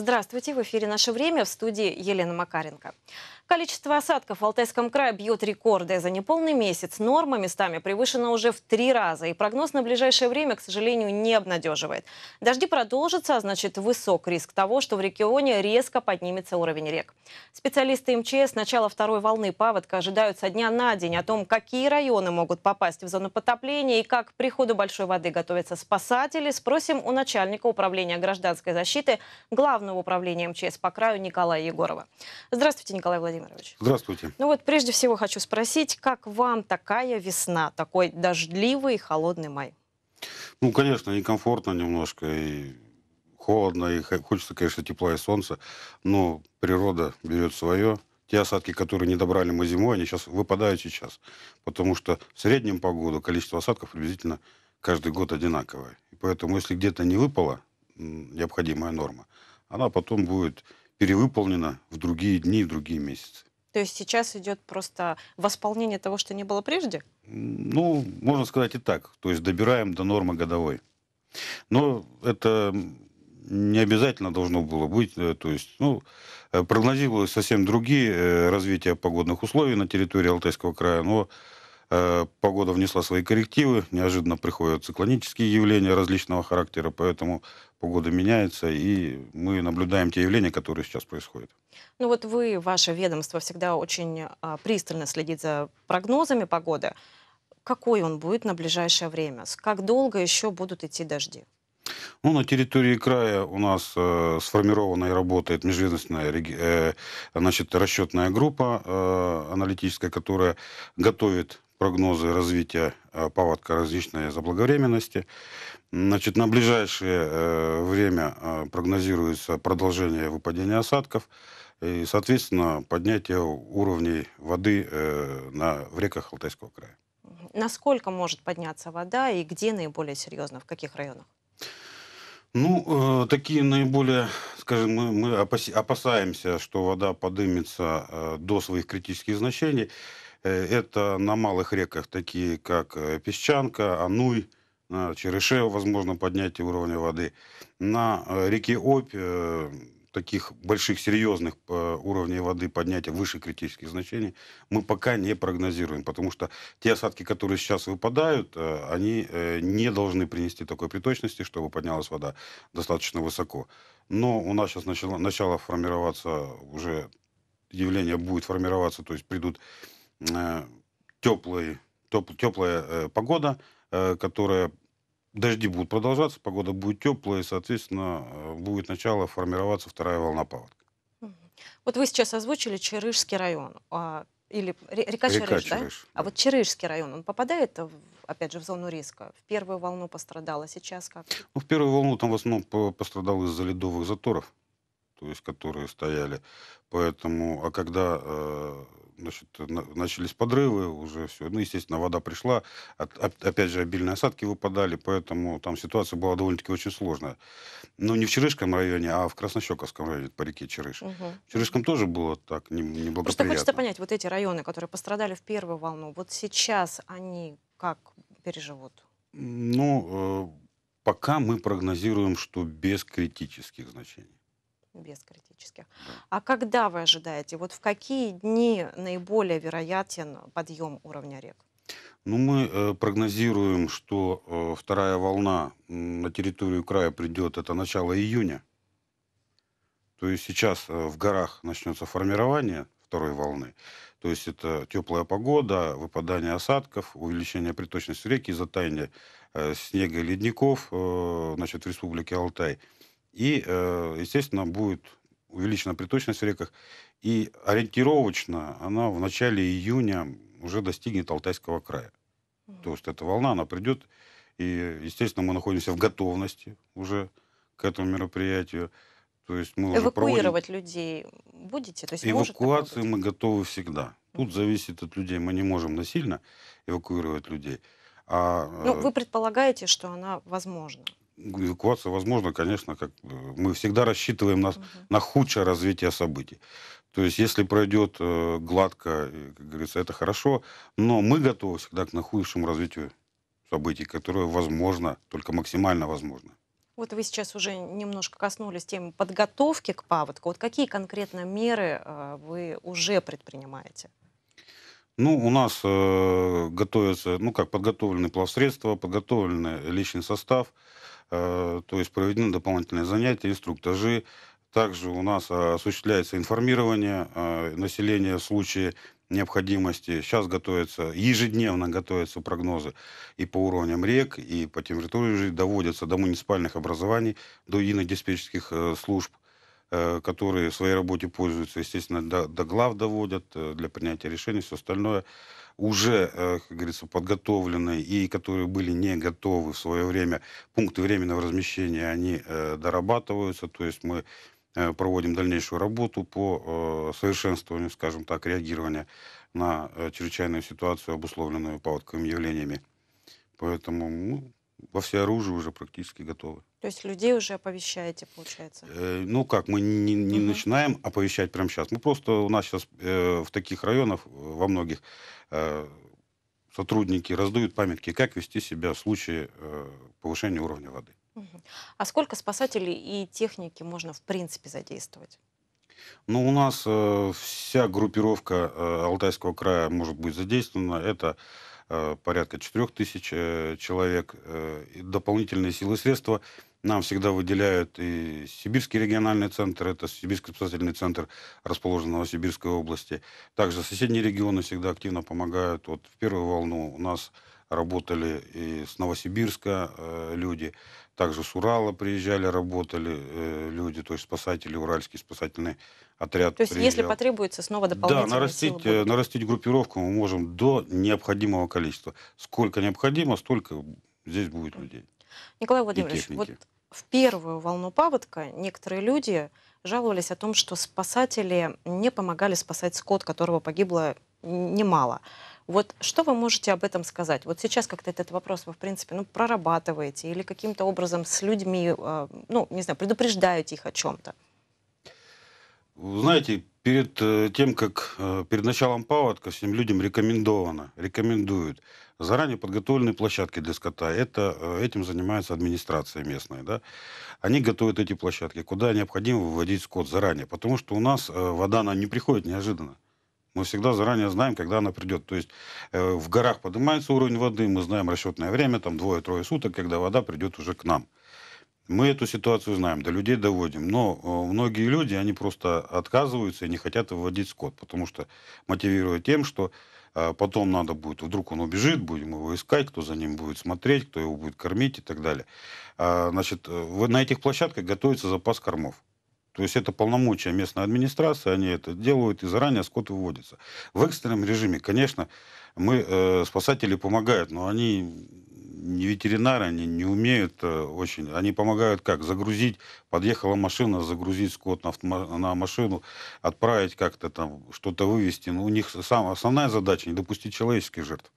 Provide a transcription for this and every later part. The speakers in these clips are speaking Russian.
Здравствуйте, в эфире «Наше время» в студии Елена Макаренко. Количество осадков в Алтайском крае бьет рекорды. За неполный месяц норма местами превышена уже в три раза. И прогноз на ближайшее время, к сожалению, не обнадеживает. Дожди продолжатся, а значит высок риск того, что в регионе резко поднимется уровень рек. Специалисты МЧС начала второй волны паводка ожидают со дня на день о том, какие районы могут попасть в зону потопления и как к приходу большой воды готовятся спасатели. Спросим у начальника управления гражданской защиты Главного управления МЧС по краю Николая Егорова. Здравствуйте, Николай Владимирович. Владимирович. Здравствуйте. Ну вот прежде всего хочу спросить, как вам такая весна, такой дождливый и холодный май? Ну, конечно, некомфортно немножко, и холодно, и хочется, конечно, тепла и солнца, но природа берет свое. Те осадки, которые не добрали мы зимой, они сейчас выпадают сейчас, потому что в среднем погоду количество осадков приблизительно каждый год одинаковое. И поэтому, если где-то не выпала необходимая норма, она потом будет перевыполнено в другие дни, в другие месяцы. То есть сейчас идет просто восполнение того, что не было прежде? Ну, можно сказать и так. То есть добираем до нормы годовой. Но это не обязательно должно было быть. Э, то есть, ну, э, прогнозировалось совсем другие э, развития погодных условий на территории Алтайского края, но Э, погода внесла свои коррективы, неожиданно приходят циклонические явления различного характера, поэтому погода меняется, и мы наблюдаем те явления, которые сейчас происходят. Ну вот вы, ваше ведомство, всегда очень а, пристально следит за прогнозами погоды. Какой он будет на ближайшее время? Как долго еще будут идти дожди? Ну, на территории края у нас э, сформирована и работает межведомственная э, значит, расчетная группа э, аналитическая, которая готовит прогнозы развития э, паводка различной заблаговременности. Значит, на ближайшее э, время э, прогнозируется продолжение выпадения осадков и, соответственно, поднятие уровней воды на, в реках Алтайского края. Насколько может подняться вода и где наиболее серьезно, в каких районах? Ну, э, такие наиболее, скажем, мы, мы опаси, опасаемся, что вода подымется э, до своих критических значений. Э, это на малых реках, такие как э, Песчанка, Ануй, Череше, возможно, поднятие уровня воды. На э, реке Обь таких больших, серьезных уровней воды поднятия выше критических значений мы пока не прогнозируем, потому что те осадки, которые сейчас выпадают, они не должны принести такой приточности, чтобы поднялась вода достаточно высоко. Но у нас сейчас начало, начало формироваться уже, явление будет формироваться, то есть придут Э, теплый, теп, теплая э, погода, э, которая дожди будут продолжаться, погода будет теплая, и, соответственно, будет начало формироваться вторая волна паводка. Вот вы сейчас озвучили Черышский район, а, или река, река Черыш, да? А да? А вот Черышский район, он попадает, в, опять же, в зону риска? В первую волну пострадала сейчас как? Ну, в первую волну там в основном пострадал из-за ледовых заторов, то есть которые стояли. Поэтому, а когда э, значит, начались подрывы, уже все. Ну, естественно, вода пришла, опять же, обильные осадки выпадали, поэтому там ситуация была довольно-таки очень сложная. Но ну, не в Черышском районе, а в Краснощековском районе по реке Черыш. Угу. В Черышском тоже было так не, неблагоприятно. Просто хочется понять, вот эти районы, которые пострадали в первую волну, вот сейчас они как переживут? Ну, э, пока мы прогнозируем, что без критических значений без критических. А когда вы ожидаете? Вот в какие дни наиболее вероятен подъем уровня рек? Ну, мы э, прогнозируем, что э, вторая волна на территорию края придет, это начало июня. То есть сейчас э, в горах начнется формирование второй волны. То есть это теплая погода, выпадание осадков, увеличение приточности реки, затаяние э, снега и ледников э, значит, в республике Алтай – и, э, естественно, будет увеличена приточность в реках. И ориентировочно она в начале июня уже достигнет Алтайского края. mm То есть эта волна, она придет, и, естественно, мы находимся в готовности уже к этому мероприятию. То есть мы Эвакуировать проводим... людей будете? То есть Эвакуации мы готовы всегда. Тут зависит от людей. Мы не можем насильно эвакуировать людей. А... Но ну, э, вы предполагаете, что она возможна? эвакуация возможна, конечно, как э, мы всегда рассчитываем на, угу. на худшее развитие событий. То есть, если пройдет э, гладко, э, как говорится, это хорошо, но мы готовы всегда к нахудшему развитию событий, которое возможно, только максимально возможно. Вот вы сейчас уже немножко коснулись темы подготовки к паводку. Вот какие конкретно меры э, вы уже предпринимаете? Ну, у нас э, готовятся, ну как, подготовлены плавсредства, подготовлены личный состав – Э, то есть проведены дополнительные занятия, инструктажи. Также у нас э, осуществляется информирование э, населения в случае необходимости. Сейчас готовятся, ежедневно готовятся прогнозы и по уровням рек, и по температуре доводятся до муниципальных образований, до инодиспетчерских служб. Э, которые в своей работе пользуются, естественно, до, до глав доводят э, для принятия решений, все остальное уже, э, как говорится, подготовленные и которые были не готовы в свое время, пункты временного размещения, они дорабатываются, то есть мы проводим дальнейшую работу по совершенствованию, скажем так, реагирования на чрезвычайную ситуацию, обусловленную паводковыми явлениями. Поэтому ну, во все оружие уже практически готовы. То есть людей уже оповещаете, получается? Э, ну как, мы не, не угу. начинаем оповещать прямо сейчас. Мы просто у нас сейчас э, в таких районах, э, во многих, э, сотрудники раздают памятки, как вести себя в случае э, повышения уровня воды. Угу. А сколько спасателей и техники можно в принципе задействовать? Ну, у нас э, вся группировка э, Алтайского края может быть задействована. Это Э, порядка 4 тысяч э, человек. Э, дополнительные силы и средства нам всегда выделяют и Сибирский региональный центр, это Сибирский спасательный центр, расположен в Новосибирской области. Также соседние регионы всегда активно помогают. Вот в первую волну у нас работали и с Новосибирска э, люди, также с Урала приезжали, работали э, люди, то есть спасатели, уральский спасательный отряд. То есть приезжал. если потребуется снова дополнительные Да, нарастить, силы э, нарастить группировку мы можем до необходимого количества. Сколько необходимо, столько здесь будет людей. Николай Владимирович, вот в первую волну паводка некоторые люди жаловались о том, что спасатели не помогали спасать скот, которого погибло немало. Вот что вы можете об этом сказать? Вот сейчас как-то этот вопрос вы, в принципе, ну, прорабатываете или каким-то образом с людьми, а, ну, не знаю, предупреждаете их о чем-то? Знаете, перед э, тем, как э, перед началом паводка всем людям рекомендовано, рекомендуют заранее подготовленные площадки для скота. Это, э, этим занимается администрация местная. Да? Они готовят эти площадки, куда необходимо выводить скот заранее, потому что у нас вода она не приходит неожиданно. Мы всегда заранее знаем, когда она придет. То есть э, в горах поднимается уровень воды, мы знаем расчетное время, там двое-трое суток, когда вода придет уже к нам. Мы эту ситуацию знаем, до людей доводим. Но э, многие люди, они просто отказываются и не хотят выводить скот, потому что мотивируя тем, что э, потом надо будет, вдруг он убежит, будем его искать, кто за ним будет смотреть, кто его будет кормить и так далее. А, значит, э, на этих площадках готовится запас кормов. То есть это полномочия местной администрации, они это делают и заранее скот выводится. В экстренном режиме, конечно, мы, э, спасатели помогают, но они не ветеринары, они не умеют э, очень. Они помогают как? Загрузить, подъехала машина, загрузить скот на, на машину, отправить как-то там, что-то вывести. Но ну, у них сам, основная задача не допустить человеческих жертв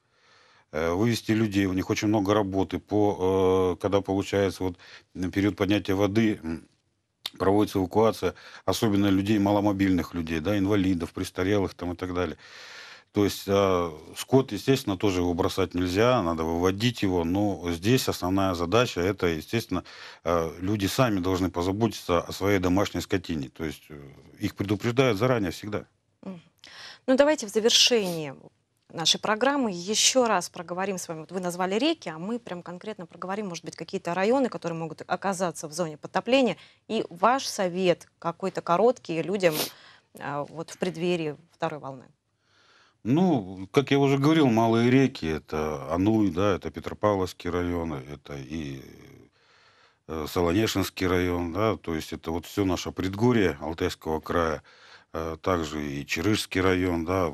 э, вывести людей, у них очень много работы, по, э, когда получается вот период поднятия воды, проводится эвакуация, особенно людей, маломобильных людей, да, инвалидов, престарелых там и так далее. То есть э, скот, естественно, тоже его бросать нельзя, надо выводить его, но здесь основная задача это, естественно, э, люди сами должны позаботиться о своей домашней скотине. То есть э, их предупреждают заранее всегда. Ну давайте в завершение нашей программы еще раз проговорим с вами. Вот вы назвали реки, а мы прям конкретно проговорим, может быть, какие-то районы, которые могут оказаться в зоне подтопления. И ваш совет какой-то короткий людям а, вот в преддверии второй волны. Ну, как я уже говорил, малые реки, это Ануй, да, это Петропавловский район, это и э, Солонешинский район, да, то есть это вот все наше предгорье Алтайского края, а также и Чирышский район, да,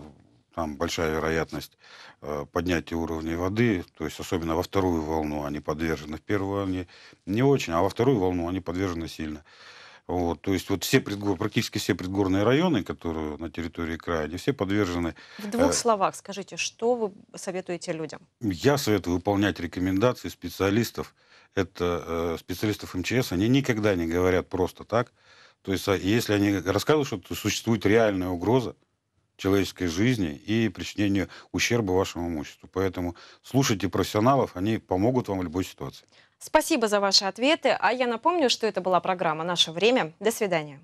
там большая вероятность э, поднятия уровня воды, то есть особенно во вторую волну они подвержены, в первую они не очень, а во вторую волну они подвержены сильно. Вот, то есть вот все предгор, практически все предгорные районы, которые на территории края, они все подвержены. В двух э, словах скажите, что вы советуете людям? Я советую выполнять рекомендации специалистов. Это э, специалистов МЧС, они никогда не говорят просто так. То есть а если они рассказывают, что существует реальная угроза, человеческой жизни и причинению ущерба вашему имуществу. Поэтому слушайте профессионалов, они помогут вам в любой ситуации. Спасибо за ваши ответы. А я напомню, что это была программа «Наше время». До свидания.